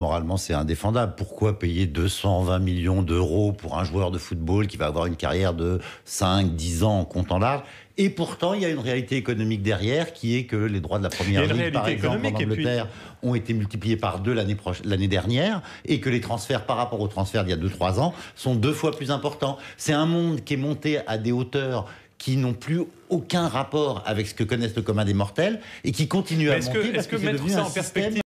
Moralement, c'est indéfendable. Pourquoi payer 220 millions d'euros pour un joueur de football qui va avoir une carrière de 5, 10 ans en comptant large et pourtant, il y a une réalité économique derrière qui est que les droits de la première ligue, par exemple, en Angleterre, ont été multipliés par deux l'année, dernière et que les transferts par rapport aux transferts d'il y a 2-3 ans sont deux fois plus importants. C'est un monde qui est monté à des hauteurs qui n'ont plus aucun rapport avec ce que connaissent le commun des mortels et qui continue à monter. est-ce que, que mettre ça en perspective